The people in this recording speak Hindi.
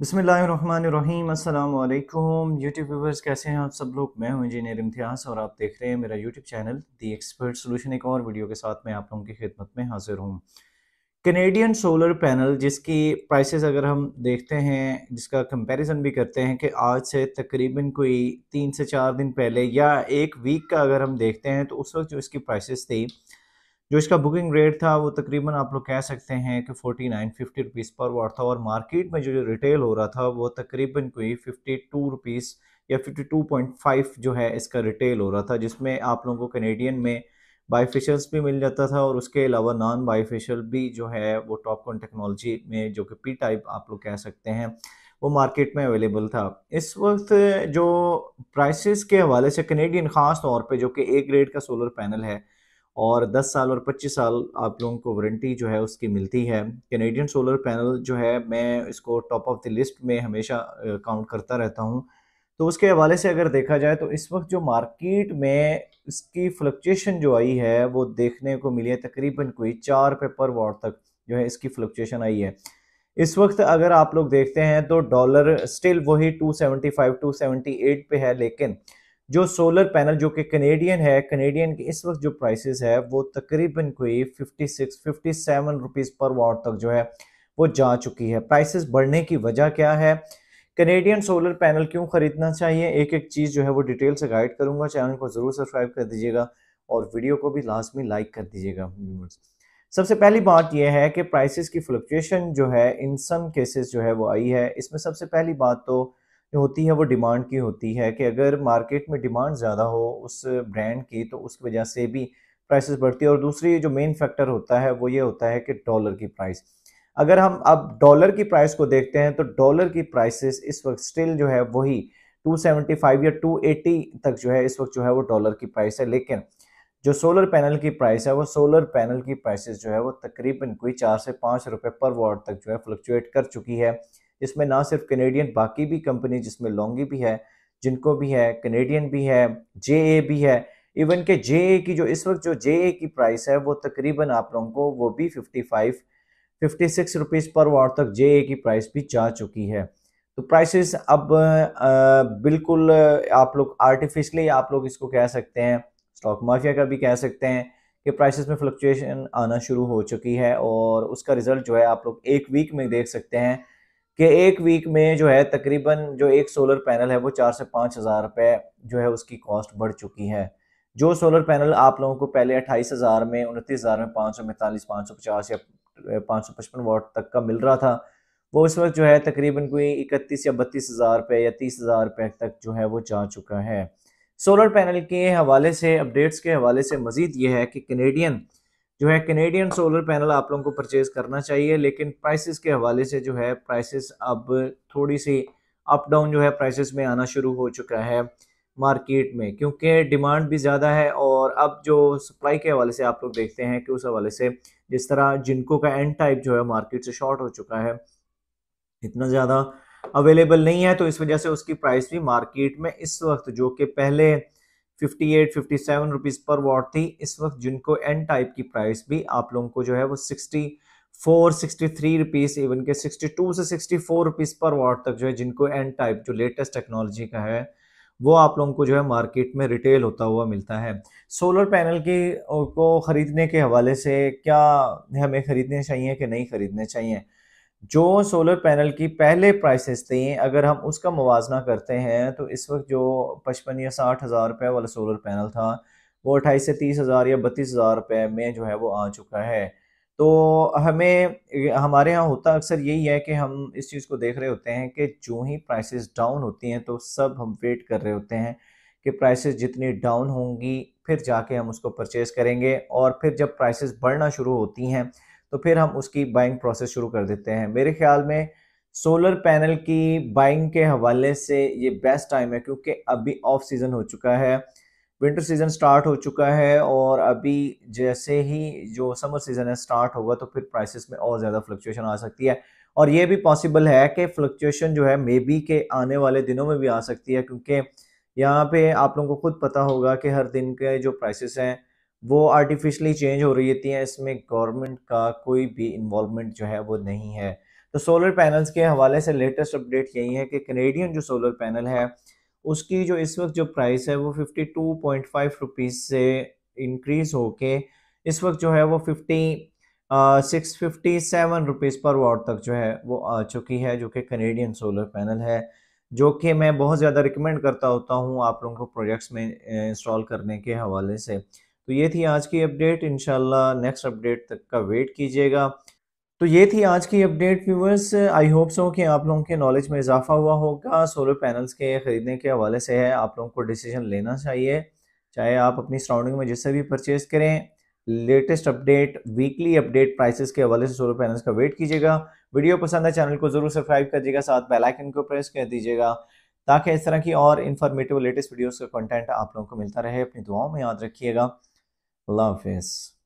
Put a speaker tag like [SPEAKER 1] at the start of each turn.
[SPEAKER 1] बसमीम अल्लाम यूट्यूब व्यूवर्स कैसे हैं आप सब लोग मैं हूं इंजीनियर इम्तियाज़ और आप देख रहे हैं मेरा YouTube channel the expert solution एक और वीडियो के साथ मैं आप लोगों की खिदमत में हाजिर हूं कनेडियन सोलर पैनल जिसकी प्राइसेस अगर हम देखते हैं जिसका कंपैरिजन भी करते हैं कि आज से तकरीबन कोई तीन से चार दिन पहले या एक वीक का अगर हम देखते हैं तो उस वक्त जो इसकी प्राइसेस थी जो इसका बुकिंग रेट था वो तकरीबन आप लोग कह सकते हैं कि forty nine fifty rupees per वाट था और मार्केट में जो जो रिटेल हो रहा था वो तकरीबन कोई फिफ्टी टू रुपीज़ या फिफ्टी टू पॉइंट फाइव जो है इसका रिटेल हो रहा था जिसमें आप लोगों को कनेडियन में बाईफिशल्स भी मिल जाता था और उसके अलावा नॉन बाईफिशल भी जो है वो टॉपकॉन टेक्नोलॉजी में जो कि पी टाइप आप लोग कह सकते हैं वो मार्केट में अवेलेबल था इस वक्त जो प्राइसेस के हवाले से कनेडियन ख़ास तौर पे जो कि ए ग्रेड का सोलर पैनल है और 10 साल और 25 साल आप लोगों को वारंटी जो है उसकी मिलती है कैनेडियन सोलर पैनल जो है मैं इसको टॉप ऑफ द लिस्ट में हमेशा काउंट करता रहता हूँ तो उसके हवाले से अगर देखा जाए तो इस वक्त जो मार्केट में इसकी फ्लक्चुएशन जो आई है वो देखने को मिली है तकरीबन कोई चार रुपये पर वाट तक जो है इसकी फ्लक्चुएशन आई है इस वक्त अगर आप लोग देखते हैं तो डॉलर स्टिल वही 275 278 पे है लेकिन जो सोलर पैनल जो कि कनेडियन है कनेडियन की इस वक्त जो प्राइसेस है वो तकरीबन कोई 56 57 फिफ्टी पर वाट तक जो है वो जा चुकी है प्राइसेस बढ़ने की वजह क्या है कनेडियन सोलर पैनल क्यों खरीदना चाहिए एक एक चीज़ जो है वो डिटेल से गाइड करूंगा चैनल को ज़रूर सब्सक्राइब कर दीजिएगा और वीडियो को भी लास्ट में लाइक कर दीजिएगा सबसे पहली बात यह है कि प्राइसिस की फ्लक्चुएशन जो है इन सम केसेस जो है वो आई है इसमें सबसे पहली बात तो होती है वो डिमांड की होती है कि अगर मार्केट में डिमांड ज़्यादा हो उस ब्रांड की तो उसकी वजह से भी प्राइसेस बढ़ती है और दूसरी जो मेन फैक्टर होता है वो ये होता है कि डॉलर की प्राइस अगर हम अब डॉलर की प्राइस को देखते हैं तो डॉलर की प्राइसेस इस वक्त स्टिल जो है वही 275 या 280 तक जो है इस वक्त जो है वो डॉलर की प्राइस है लेकिन जो सोलर पैनल की प्राइस है वो सोलर पैनल की प्राइसेस जो है वो तकरीबन कोई चार से पाँच रुपये पर वार्ड तक जो है फ्लक्चुएट कर चुकी है इसमें ना सिर्फ कैनेडियन बाकी भी कंपनी जिसमें लॉन्गी भी है जिनको भी है कैनेडियन भी है जे ए भी है इवन के जे ए की जो इस वक्त जो जे ए की प्राइस है वो तकरीबन आप लोगों को वो भी fifty five fifty six rupees per watt तक जे ए की प्राइस भी जा चुकी है तो प्राइसेस अब आ, बिल्कुल आप लोग आर्टिफिशली आप लोग इसको कह सकते हैं स्टॉक माफिया का भी कह सकते हैं कि प्राइसेस में फ्लक्चुएशन आना शुरू हो चुकी है और उसका रिज़ल्ट जो है आप लोग एक वीक में देख सकते हैं कि एक वीक में जो है तकरीबन जो एक सोलर पैनल है वो चार से पाँच हज़ार रुपये जो है उसकी कॉस्ट बढ़ चुकी है जो सोलर पैनल आप लोगों को पहले अट्ठाईस हज़ार में उनतीस हज़ार में पाँच सौ पैंतालीस पाँच सौ पचास या पाँच सौ पचपन वाट तक का मिल रहा था वो इस वक्त जो है तकरीबन कोई इकतीस या बत्तीस हज़ार रुपये या तीस हज़ार रुपये तक जो है वो जा चुका है सोलर पैनल के हवाले से अपडेट्स के हवाले से मज़ीद ये है कि कनेडियन जो है कैनेडियन सोलर पैनल आप लोगों को परचेज़ करना चाहिए लेकिन प्राइसेस के हवाले से जो है प्राइसेस अब थोड़ी सी अप डाउन जो है प्राइसेस में आना शुरू हो चुका है मार्केट में क्योंकि डिमांड भी ज़्यादा है और अब जो सप्लाई के हवाले से आप लोग देखते हैं कि उस हवाले से जिस तरह जिनको का एंड टाइप जो है मार्केट से शॉर्ट हो चुका है इतना ज़्यादा अवेलेबल नहीं है तो इस वजह से उसकी प्राइस भी मार्केट में इस वक्त जो कि पहले 58, 57 रुपीस पर वॉट थी इस वक्त जिनको एन टाइप की प्राइस भी आप लोगों को जो है वो 64, 63 रुपीस इवन के 62 से 64 रुपीस पर वॉट तक जो है जिनको एन टाइप जो लेटेस्ट टेक्नोलॉजी का है वो आप लोगों को जो है मार्केट में रिटेल होता हुआ मिलता है सोलर पैनल की को ख़रीदने के हवाले से क्या हमें ख़रीदने चाहिए कि नहीं ख़रीदने चाहिए जो सोलर पैनल की पहले प्राइसेस थी अगर हम उसका मुवजना करते हैं तो इस वक्त जो पचपन या साठ हज़ार रुपये वाला सोलर पैनल था वो अट्ठाईस से तीस हज़ार या बत्तीस हज़ार रुपये में जो है वो आ चुका है तो हमें हमारे यहाँ होता अक्सर यही है कि हम इस चीज़ को देख रहे होते हैं कि जो ही प्राइसेस डाउन होती हैं तो सब हम वेट कर रहे होते हैं कि प्राइसेस जितनी डाउन होंगी फिर जाके हम उसको परचेज़ करेंगे और फिर जब प्राइसेस बढ़ना शुरू होती हैं तो फिर हम उसकी बाइंग प्रोसेस शुरू कर देते हैं मेरे ख्याल में सोलर पैनल की बाइंग के हवाले से ये बेस्ट टाइम है क्योंकि अभी ऑफ सीज़न हो चुका है विंटर सीज़न स्टार्ट हो चुका है और अभी जैसे ही जो समर सीज़न है स्टार्ट होगा तो फिर प्राइसेस में और ज़्यादा फ्लक्चुएशन आ सकती है और ये भी पॉसिबल है कि फ्लक्चुएशन जो है मे बी के आने वाले दिनों में भी आ सकती है क्योंकि यहाँ पे आप लोगों को खुद पता होगा कि हर दिन के जो प्राइसेस हैं वो आर्टिफिशली चेंज हो रही होती हैं इसमें गवर्नमेंट का कोई भी इन्वॉलमेंट जो है वो नहीं है तो सोलर पैनल्स के हवाले से लेटेस्ट अपडेट यही है कि कनेडियन जो सोलर पैनल है उसकी जो इस वक्त जो प्राइस है वो fifty two point five rupees से इंक्रीज़ होके इस वक्त जो है वो fifty six fifty seven rupees per watt तक जो है वो आ चुकी है जो कि कनेडियन सोलर पैनल है जो कि मैं बहुत ज़्यादा रिकमेंड करता होता हूँ आप लोगों को प्रोजेक्ट्स में इंस्टॉल करने के हवाले से तो ये थी आज की अपडेट इन नेक्स्ट अपडेट तक का वेट कीजिएगा तो ये थी आज की update viewers I hope so कि आप लोगों के नॉलेज में इजाफा हुआ होगा सोलर पैनल्स के ख़रीदने के हवाले से है आप लोगों को डिसीजन लेना चाहिए चाहे आप अपनी सराउंडिंग में जिससे भी परचेज़ करें latest update weekly update prices के हवाले से सोलर पैनल्स का वेट कीजिएगा वीडियो पसंद है चैनल को ज़रूर सब्सक्राइब कीजिएगा साथ बेलाइकन को प्रेस कर दीजिएगा ताकि इस तरह की और इन्फॉर्मेटिव लेटेस्ट वीडियोज़ का कंटेंट आप लोगों को मिलता रहे अपनी दुआओं में याद रखिएगा love is